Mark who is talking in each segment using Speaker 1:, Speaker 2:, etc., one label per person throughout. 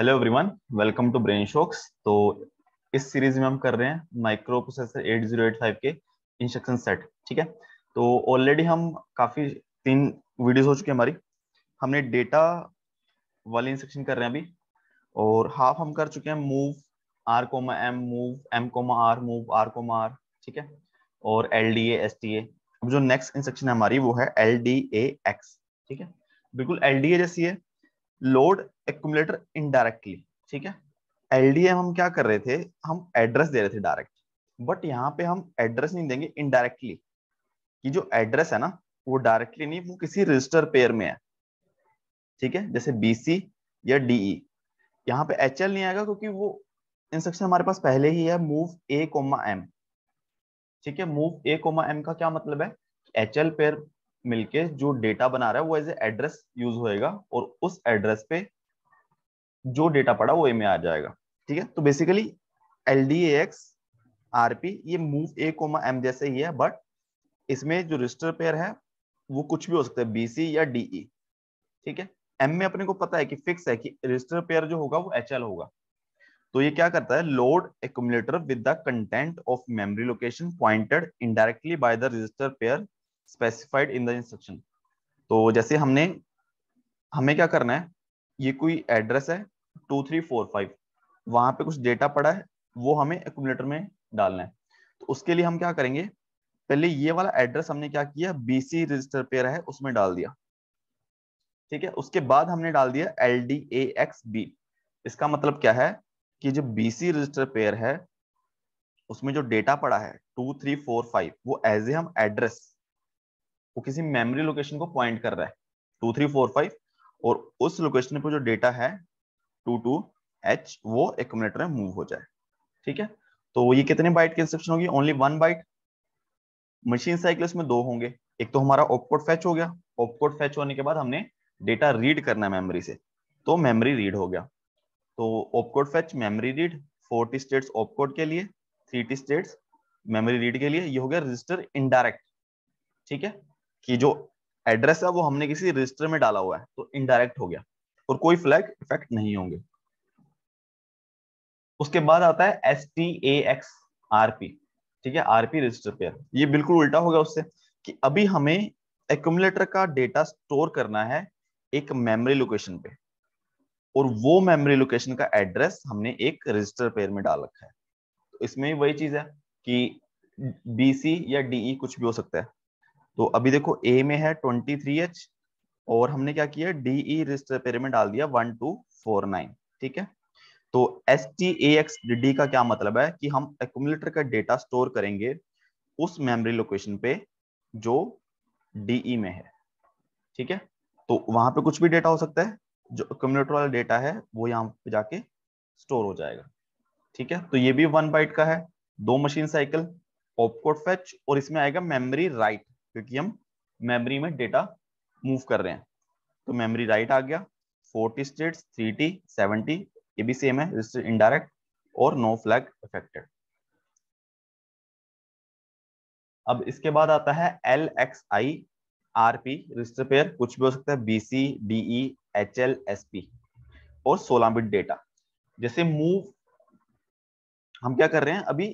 Speaker 1: Hello everyone welcome to brain shocks तो इस series में हम कर रहे हैं माइक्रो प्रोसेसर 8085 के इंस्ट्रक्शन सेट ठीक है तो ऑलरेडी हम काफ़ी तीन वीडियोस हो चुके हैं हमारी हमने डेटा वाली इंस्ट्रक्शन कर रहे हैं अभी और हाफ हम कर चुके हैं move R comma M move M comma R move R comma R ठीक है और L D S T A अब जो नेक्स्ट इंस्ट्रक्शन है हमारी वो है एल डी ए एक्स ठीक है बिल्कुल एल डी ए जैसी है लोड एक्मुलेटर इनडायरेक्टली ठीक है एलडीएम हम क्या कर रहे थे हम एड्रेस दे रहे थे डायरेक्ट बट यहाँ पे हम एड्रेस नहीं देंगे इनडायरेक्टली कि जो एड्रेस है ना वो डायरेक्टली नहीं वो किसी रजिस्टर पेयर में है ठीक है जैसे बीसी या डीई e. यहाँ पे एच नहीं आएगा क्योंकि वो इंस्ट्रक्शन हमारे पास पहले ही है मूव ए कोमा एम ठीक है मूव ए कोमा एम का क्या मतलब है एच एल पेयर मिलके जो डेटा बना रहा है वो एज एड्रेस यूज होएगा और उस एड्रेस पे जो डेटा पड़ा वो ए में आ जाएगा ठीक है तो basically L D X R P ये मूव ए कोमा एम जैसे ही है बट इसमें जो रजिस्टर पेयर है वो कुछ भी हो सकता है बी सी या डी ई e। ठीक है एम में अपने को पता है कि फिक्स है कि रजिस्टर पेयर जो होगा वो एच एल होगा तो ये क्या करता है load accumulator with the content of memory location pointed indirectly by the register pair specified in the instruction तो जैसे हमने हमें क्या करना है ये कोई एड्रेस है टू थ्री फोर फाइव वहां पे कुछ डेटा पड़ा है वो हमें एकुमुलेटर में डालना है तो उसके लिए हम क्या करेंगे पहले ये वाला एड्रेस हमने क्या किया बीसी रजिस्टर पेयर है उसमें डाल दिया ठीक है उसके बाद हमने डाल दिया L D A X B इसका मतलब क्या है कि जो बीसी रजिस्टर पेयर है उसमें जो डेटा पड़ा है टू थ्री फोर फाइव वो एज ए हम एड्रेस वो किसी मेमोरी लोकेशन को पॉइंट कर रहा है टू थ्री फोर फाइव और उस लोकेशन पर जो डेटा है टू टू एच वो एकोमलेटर में मूव हो जाए ठीक है तो ये कितने बाइट की इंस्ट्रक्शन होगी only one byte machine cycle में दो होंगे एक तो हमारा ऑपकोड फैच हो गया ऑपकोड फैच होने के बाद हमने डेटा रीड करना है मेमोरी से तो मेमोरी रीड हो गया तो opcode fetch memory read forty states opcode के लिए थ्री स्टेट्स मेमोरी रीड के लिए ये हो गया रजिस्टर इनडायरेक्ट ठीक है कि जो एड्रेस है वो हमने किसी रजिस्टर में डाला हुआ है तो इनडायरेक्ट हो गया और कोई फ्लैग इफेक्ट नहीं होंगे उसके बाद आता है S T A X R P ठीक है आरपी रजिस्टर पेयर ये बिल्कुल उल्टा हो गया उससे कि अभी हमें एक्यूमुलेटर का डेटा स्टोर करना है एक मेमोरी लोकेशन पे और वो मेमोरी लोकेशन का एड्रेस हमने एक रजिस्टर पेयर में डाल रखा है तो इसमें भी वही चीज है कि बीसी या डीई e कुछ भी हो सकता है तो अभी देखो ए में है ट्वेंटी थ्री एच और हमने क्या किया डीई ई e रिस्ट में डाल दिया वन टू फोर नाइन ठीक है तो S T A X D का क्या मतलब है कि हम एकटर का डेटा स्टोर करेंगे उस मेमोरी लोकेशन पे जो डीई e में है ठीक है तो वहां पे कुछ भी डेटा हो सकता है जो एकुमुलेटर वाला डेटा है वो यहाँ पे जाके स्टोर हो जाएगा ठीक है तो ये भी वन बाइट का है दो मशीन साइकिल ऑपकोड फेच और इसमें आएगा मेमोरी राइट क्योंकि हम मेमोरी में डेटा मूव कर रहे हैं तो मेमोरी राइट आ गया forty state three T seventy ये भी सेम है इनडायरेक्ट और नो फ्लैग इफेक्टेड अब इसके बाद आता है L X I R P register pair कुछ भी हो सकता है B C D E H L S P और सोलह बिट डेटा जैसे मूव हम क्या कर रहे हैं अभी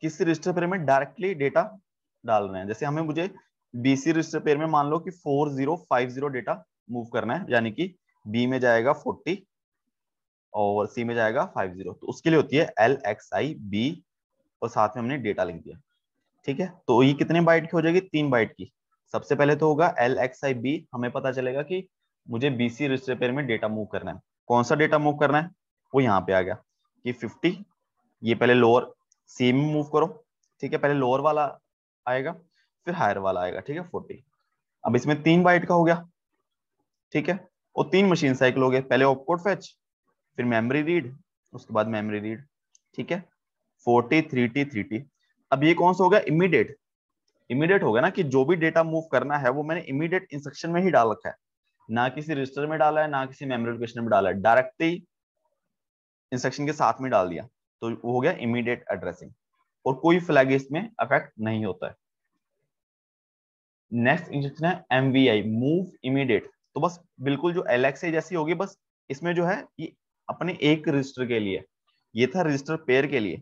Speaker 1: किसी रजिस्टर पेयर में डायरेक्टली डेटा डाल रहे हैं जैसे हमें मुझे बीसी रजिस्टर पेयर में मान लो कि 4050 डेटा मूव करना है यानी कि बी में जाएगा 40 और सी में जाएगा 50 तो उसके लिए होती है एल एक्स आई बी और साथ में हमने डेटा लिख दिया ठीक है तो ये कितने बाइट की हो जाएगी तीन बाइट की सबसे पहले तो होगा एल एक्स आई बी हमें पता चलेगा कि मुझे बीसी रजिस्टर पेयर में डेटा मूव करना है कौन सा डेटा मूव करना है वो यहाँ पे आ गया कि फिफ्टी ये पहले लोअर सी में मूव करो ठीक है पहले लोअर वाला आएगा फिर हायर वाला आएगा ठीक है फोर्टी अब इसमें तीन बाइट का हो गया ठीक है और तीन मशीन साइकिल हो गए पहले ऑपकोड फैच फिर मेमोरी रीड उसके बाद मेमोरी रीड ठीक है forty three T three T अब ये कौन सा हो गया इमीडिएट इमीडिएट हो गया ना कि जो भी डेटा मूव करना है वो मैंने इमीडिएट इंस्ट्रक्शन में ही डाल रखा है ना किसी रजिस्टर में डाला है ना किसी मेमोरी लोकेशन में डाला है डायरेक्टली इंस्ट्रक्शन के साथ में डाल दिया तो वो हो गया इमीडिएट एड्रेसिंग और कोई फ्लैग इसमें अफेक्ट नहीं होता है नेक्स्ट इंजेक्शन है M V I move immediate तो बस बिल्कुल जो एलेक्सा जैसी होगी बस इसमें जो है ये अपने एक रजिस्टर के लिए ये था रजिस्टर पेयर के लिए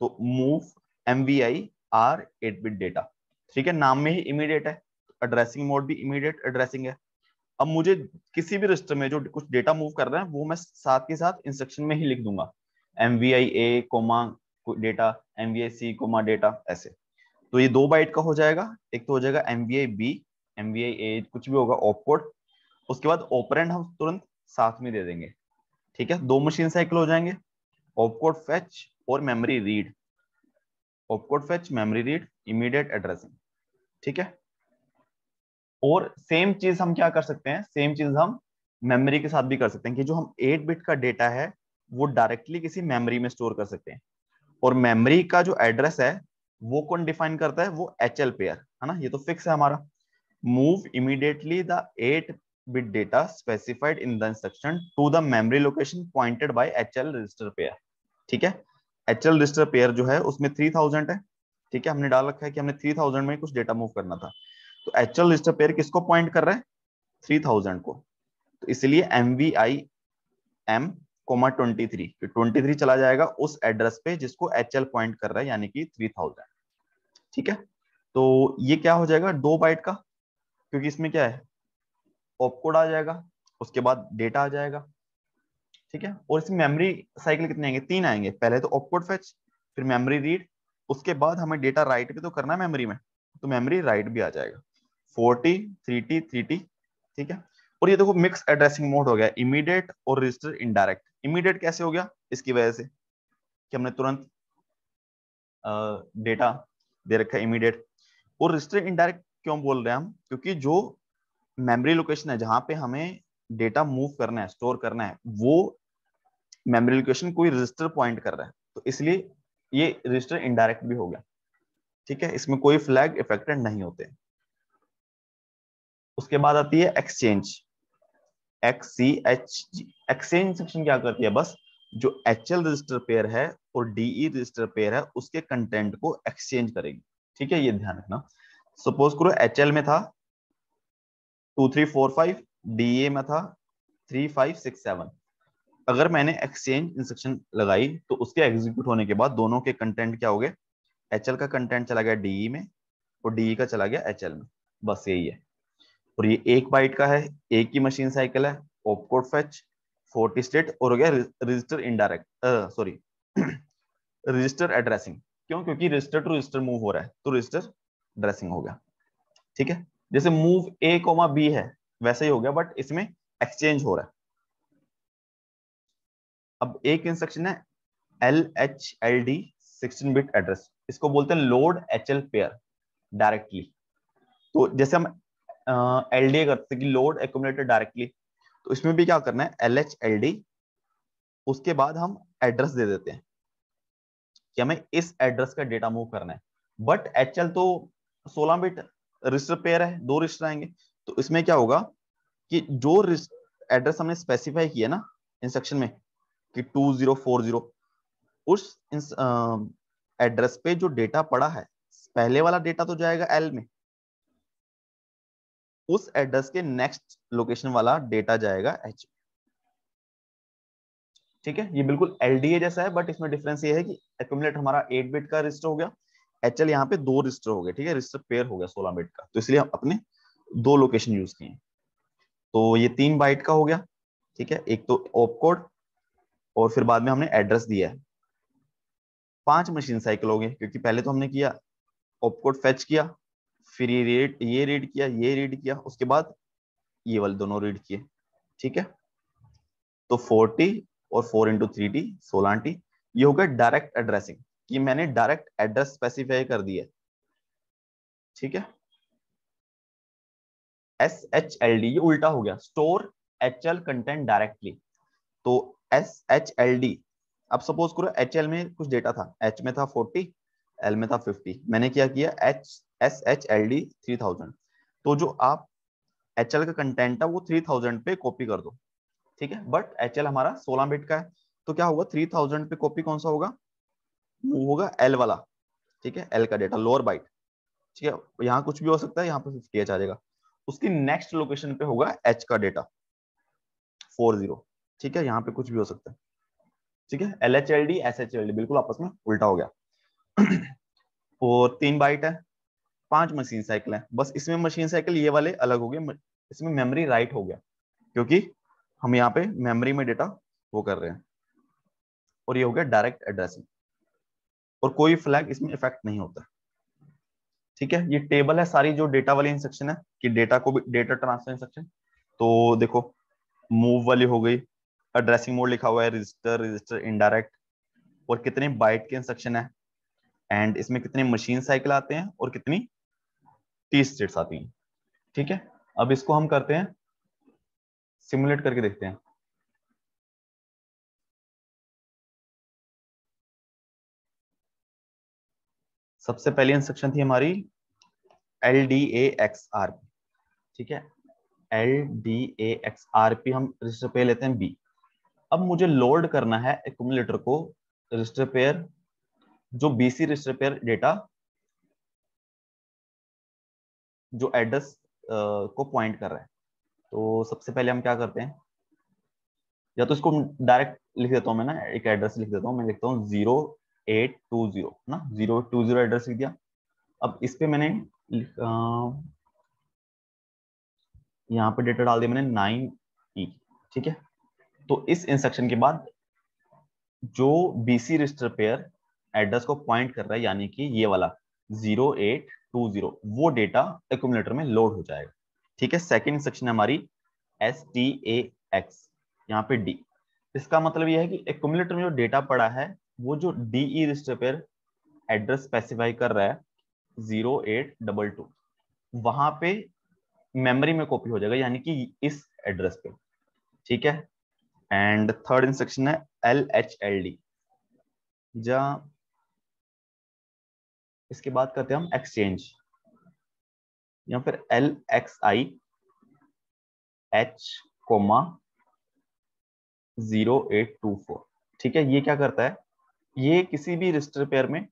Speaker 1: तो move M V I R eight bit data ठीक है नाम में ही इमीडिएट है एड्रेसिंग मोड भी इमीडिएट एड्रेसिंग है अब मुझे किसी भी रजिस्टर में जो कुछ डेटा मूव कर रहे हैं वो मैं साथ के साथ इंस्ट्रक्शन में ही लिख दूंगा M V I A comma data M V I C comma data ऐसे तो ये दो बाइट का हो जाएगा एक तो हो जाएगा M V I B M V I A कुछ भी होगा ऑप कोड उसके बाद ऑपरेंड हम तुरंत साथ में दे देंगे ठीक है दो मशीन साइकिल हो जाएंगे ऑप कोड फेच और memory read op code fetch memory read immediate addressing ठीक है और सेम चीज हम क्या कर सकते हैं सेम चीज हम मेमोरी के साथ भी कर सकते हैं कि जो हम एट बिट का डेटा है वो डायरेक्टली किसी मेमोरी में स्टोर कर सकते हैं और मेमोरी का जो एड्रेस है वो कौन डिफाइन करता है वो एच एल पेयर है ना ये तो फिक्स है हमारा move immediately the eight bit data specified in the instruction to the memory location pointed by H L register pair ठीक है एच एल रजिस्टर पेयर जो है उसमें थ्री थाउजेंड है ठीक है हमने डाल रखा है कि हमने थ्री थाउजेंड में कुछ डेटा मूव करना था तो एच एल रजिस्टर पेयर किसको पॉइंट कर रहा है थाउजेंड को तो इसलिए M V I M comma twenty three twenty three चला जाएगा उस एड्रेस पे जिसको एच एल पॉइंट कर रहा है यानी कि थ्री थाउजेंड ठीक है तो ये क्या हो जाएगा दो बाइट का क्योंकि इसमें क्या है ऑपकोड आ जाएगा उसके बाद डेटा आ जाएगा ठीक है और इसमें मेमोरी साइकिल कितने आएंगे तीन आएंगे पहले तो ऑपकोड फेच फिर मेमोरी रीड उसके बाद हमें डेटा राइट भी तो करना है मेमोरी में तो मेमोरी राइट भी आ जाएगा forty three T three T ठीक है और ये देखो मिक्स एड्रेसिंग मोड हो गया इमीडिएट और रजिस्टर इनडायरेक्ट इमीडिएट कैसे हो गया इसकी वजह से कि हमने तुरंत डेटा दे रखा है इमीडिएट और रजिस्टर इनडायरेक्ट क्यों बोल रहे हैं हम क्योंकि जो मेमोरी लोकेशन है जहां पे हमें डेटा मूव करना है स्टोर करना है वो मेमोरी लोकेशन कोई रजिस्टर पॉइंट कर रहा है तो इसलिए ये रजिस्टर इनडायरेक्ट भी हो गया ठीक है इसमें कोई फ्लैग इफेक्टेड नहीं होते उसके बाद आती है exchange X C H G exchange section क्या करती है बस जो एच एल रजिस्टर पेयर है और डीई रजिस्टर पेयर है उसके कंटेंट को एक्सचेंज करेगी ठीक है ये ध्यान रखना सपोज करो एच में था two three four five D में था थ्री फाइव सिक्स सेवन अगर मैंने एक्सचेंज इंस्ट्रक्शन लगाई तो उसके एग्जीक्यूट होने के बाद दोनों के कंटेंट क्या हो गए एच का कंटेंट चला गया डीई e में और डीई e का चला गया एच में बस यही है और ये एक बाइट का है एक ही मशीन साइकिल है ओपकोड फेच फोर्टी स्टेट और हो गया register indirect sorry register addressing क्यों क्योंकि रजिस्टर टू रजिस्टर मूव हो रहा है तो रजिस्टर एड्रेसिंग हो गया ठीक है जैसे मूव ए कोमा बी है वैसे ही हो गया बट इसमें एक्सचेंज हो रहा है अब एक इंस्ट्रक्शन है L H L D sixteen bit address इसको बोलते हैं load H L pair directly तो जैसे हम एल डी करते हैं कि लोड एकोमलेटर डायरेक्टली तो इसमें भी क्या करना है एल एल डी उसके बाद हम एड्रेस दे देते हैं कि हमें इस एड्रेस का डेटा मूव करना है बट एच तो 16 बिट रजिस्टर पेयर है दो रजिस्टर आएंगे तो इसमें क्या होगा कि जो एड्रेस हमने स्पेसिफाई किया ना इंस्ट्रक्शन में कि 2040 उस एड्रेस पे जो डेटा पड़ा है पहले वाला डेटा तो जाएगा एल में उस एड्रेस के नेक्स्ट लोकेशन वाला डेटा जाएगा एच ठीक है ये बिल्कुल एल जैसा है बट इसमें डिफरेंस ये है कि एक्यूमुलेट हमारा एट बिट का रजिस्टर हो गया एच एल यहाँ पे दो रजिस्टर हो गए ठीक है रजिस्टर पेयर हो गया सोलह बिट का तो इसलिए हम अपने दो लोकेशन यूज किए तो ये तीन बाइट का हो गया ठीक है एक तो ओप कोड और फिर बाद में हमने एड्रेस दिया है पांच मशीन साइकिल हो गए क्योंकि पहले तो हमने किया ओप कोड फेच किया फिर ये रीड ये रीड किया ये रीड किया उसके बाद ये वाले दोनों रीड किए ठीक है तो फोर्टी और फोर इंटू थ्री टी सोलह टी ये हो गया डायरेक्ट एड्रेसिंग कि मैंने डायरेक्ट एड्रेस स्पेसिफाई कर दिया ठीक है एस एच एल डी ये उल्टा हो गया store H L content directly तो एस एच एल डी अब सपोज करो एच एल में कुछ डेटा था एच में था फोर्टी एल में था फिफ्टी मैंने क्या किया H S H L D three thousand तो जो आप एच एल का कंटेंट है वो थ्री थाउजेंड पे कॉपी कर दो ठीक है बट एच एल हमारा सोलह बिट का है तो क्या होगा थ्री थाउजेंड पे कॉपी कौन सा होगा वो होगा एल वाला ठीक है एल का डेटा लोअर बाइट ठीक है यहाँ कुछ भी हो सकता है यहाँ पे फिफ्टी एच आ जाएगा उसकी नेक्स्ट लोकेशन पे होगा एच का डेटा फोर जीरो ठीक है यहाँ पे कुछ भी हो सकता है ठीक है L H L D S H L D बिल्कुल आपस में उल्टा हो गया और तीन बाइट है पांच मशीन साइकिल है बस इसमें मशीन साइकिल ये वाले अलग हो गए इसमें मेमोरी राइट हो गया क्योंकि हम यहाँ पे मेमोरी में डेटा वो कर रहे हैं और ये हो गया डायरेक्ट एड्रेसिंग और कोई फ्लैग इसमें इफेक्ट नहीं होता ठीक है ये टेबल है सारी जो डेटा वाली इंस्ट्रक्शन है कि डेटा को भी डेटा ट्रांसफर इंस्ट्रक्शन तो देखो मूव वाली हो गई एड्रेसिंग मोड लिखा हुआ है रजिस्टर रजिस्टर इनडायरेक्ट और कितने बाइट के इंस्ट्रक्शन है एंड इसमें कितने मशीन साइकिल आते हैं और कितनी तीस स्टेट्स आती हैं ठीक है अब इसको हम करते हैं सिमुलेट करके देखते हैं सबसे पहली इंस्ट्रक्शन थी हमारी L D A X R P ठीक है L D A X R P हम रजिस्टर पे लेते हैं बी अब मुझे लोड करना है एकुमुलेटर को रजिस्टर पेयर जो बीसी रजिस्टर पेयर डेटा जो एड्रेस को पॉइंट कर रहा है तो सबसे पहले हम क्या करते हैं या तो इसको डायरेक्ट लिख देता हूँ मैं ना एक एड्रेस लिख देता हूँ मैं लिखता हूँ जीरो एट टू जीरो ना जीरो टू जीरो एड्रेस लिख दिया अब इस पे मैंने यहाँ पे डेटा डाल दिया मैंने नाइन ई e, ठीक है तो इस इंस्ट्रक्शन के बाद जो बीसी रजिस्टर पेयर एड्रेस को पॉइंट कर रहा है यानी कि ये वाला जीरो एट टू जीरो वो डेटा एकुमुलेटर में लोड हो जाएगा ठीक है सेकेंड इंस्ट्रक्शन हमारी एस टी ए एक्स यहाँ पे डी इसका मतलब यह है कि एकुमुलेटर में जो डेटा पड़ा है वो जो डी ई रजिस्टर पर एड्रेस स्पेसिफाई कर रहा है जीरो एट डबल टू वहां पे मेमोरी में कॉपी हो जाएगा यानी कि इस एड्रेस पे ठीक है एंड थर्ड इंस्ट्रक्शन है एल एच एल डी जहाँ इसके बाद करते हैं हम एक्सचेंज या फिर L X I H comma zero eight two four ठीक है ये क्या करता है ये किसी भी रजिस्टर पेयर में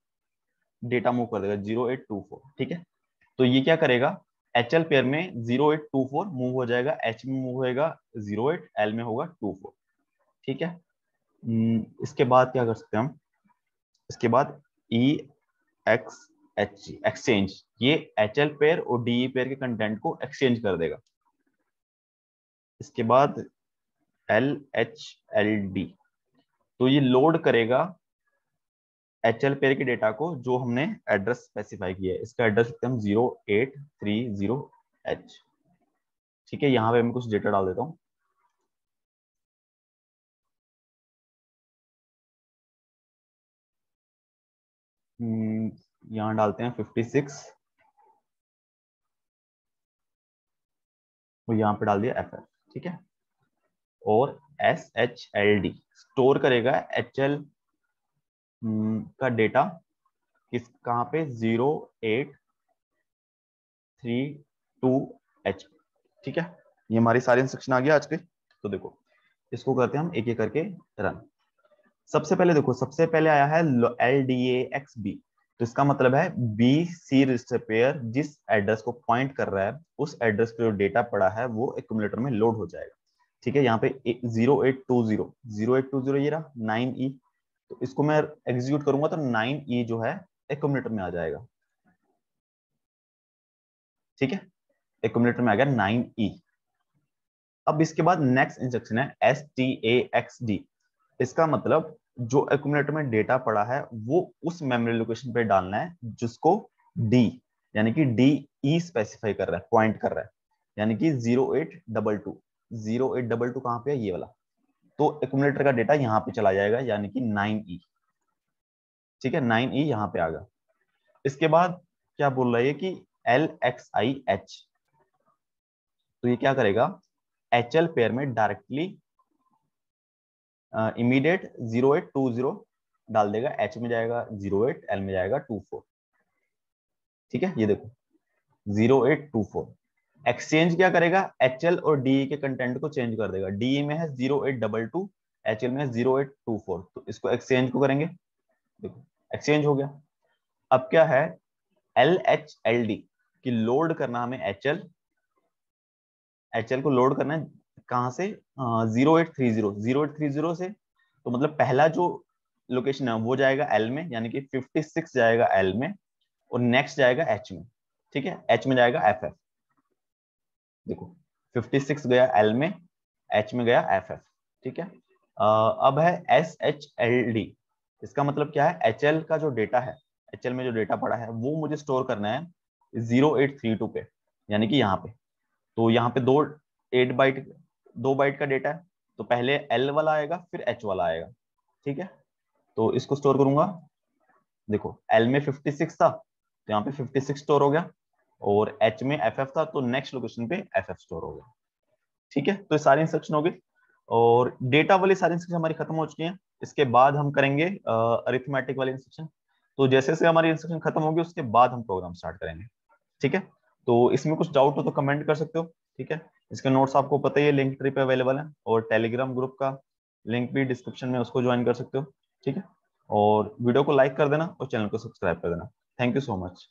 Speaker 1: डेटा मूव कर देगा जीरो एट टू फोर ठीक है तो ये क्या करेगा एच एल पेयर में zero eight two four move हो जाएगा एच में मूव होगा जीरो एट एल में होगा टू फोर ठीक है हम्म, इसके बाद क्या कर सकते हैं हम इसके बाद E e X H exchange ये एच एल पेयर और डी पेयर e के कंटेंट को एक्सचेंज कर देगा इसके बाद एल एच एल डी तो ये लोड करेगा एच एल पेयर के डेटा को जो हमने एड्रेस स्पेसिफाई किया है इसका एड्रेस लिखते हम zero eight three zero H ठीक है यहां पे मैं कुछ डेटा डाल देता हूं hmm. हम्म, यहां डालते हैं फिफ्टी सिक्स यहां यहाँ पे डाल दिया एफ ठीक है और S H L D store करेगा एच एल हम्म, का डेटा किस कहां पे zero eight three two H ठीक है ये हमारी सारी इंस्ट्रक्शन आ गया आज के तो देखो इसको करते हैं हम एक एक करके रन सबसे पहले देखो सबसे पहले आया है एल डी एक्स बी तो इसका मतलब है बी सी रजिस्टर पेयर जिस एड्रेस को पॉइंट कर रहा है उस एड्रेस पे जो डेटा पड़ा है वो एकुमुलेटर में लोड हो जाएगा ठीक है यहाँ पे zero eight two zero zero eight two zero ये रहा नाइन ई e। तो इसको मैं एग्जीक्यूट करूंगा तो नाइन ई e जो है एकुमुलेटर में आ जाएगा ठीक है एकुमुलेटर में आ गया नाइन ई e। अब इसके बाद नेक्स्ट इंस्ट्रक्शन है S T A X D इसका मतलब जो एकुमुलेटर में डेटा पड़ा है वो उस मेमोरी लोकेशन पे डालना है जिसको डी यानी कि डी ई स्पेसिफाई कर रहा है पॉइंट कर रहा है यानी कि zero eight double two zero eight double two कहाँ पे है ये वाला तो एकुमुलेटर का डेटा यहाँ पे चला जाएगा यानी कि नाइन ई e। ठीक है नाइन ई e यहाँ पे आगा इसके बाद क्या बोल रहा है कि एल एक्स आई एच तो ये क्या करेगा एच एल पेयर में directly immediate zero eight two zero डाल देगा एच में जाएगा जीरो एट एल में जाएगा टू फोर ठीक है ये देखो zero eight two four exchange क्या करेगा एच एल और डी e के कंटेंट को चेंज कर देगा डी e में है zero eight double two H L में है जीरो एट टू फोर तो इसको एक्सचेंज को करेंगे देखो एक्सचेंज हो गया अब क्या है एल एच एल डी की लोड करना हमें एच एल एच एल को लोड करना है कहाँ से zero eight three zero zero eight three zero से तो मतलब पहला जो लोकेशन है वो जाएगा एल में यानी कि फिफ्टी सिक्स जाएगा एल में और नेक्स्ट जाएगा एच में ठीक है एच में जाएगा एफ एफ देखो फिफ्टी सिक्स गया एल में एच में गया एफ एफ ठीक है आ, अब है एस एच एल डी इसका मतलब क्या है एच एल का जो डेटा है एच एल में जो डेटा पड़ा है वो मुझे स्टोर करना है जीरो एट थ्री टू पे यानी कि यहाँ पे तो यहाँ पे दो एट बाइट दो बाइट का डेटा है तो पहले एल वाला आएगा फिर एच वाला आएगा ठीक है तो इसको स्टोर करूंगा देखो एल में 56 था तो यहाँ पे 56 स्टोर हो गया और एच में एफ एफ था तो नेक्स्ट लोकेशन पे एफ एफ स्टोर हो गया ठीक है तो ये सारे इंस्ट्रक्शन हो गए और डेटा वाली सारी इंस्ट्रक्शन हमारी खत्म हो चुकी है इसके बाद हम करेंगे अरिथमेटिक वाली इंस्ट्रक्शन तो जैसे जैसे हमारी इंस्ट्रक्शन खत्म होगी उसके बाद हम प्रोग्राम स्टार्ट करेंगे ठीक है तो इसमें कुछ डाउट हो तो कमेंट कर सकते हो ठीक है इसके नोट्स आपको पता ही है लिंक ट्री पे अवेलेबल है और टेलीग्राम ग्रुप का लिंक भी डिस्क्रिप्शन में उसको ज्वाइन कर सकते हो ठीक है और वीडियो को लाइक कर देना और चैनल को सब्सक्राइब कर देना थैंक यू सो मच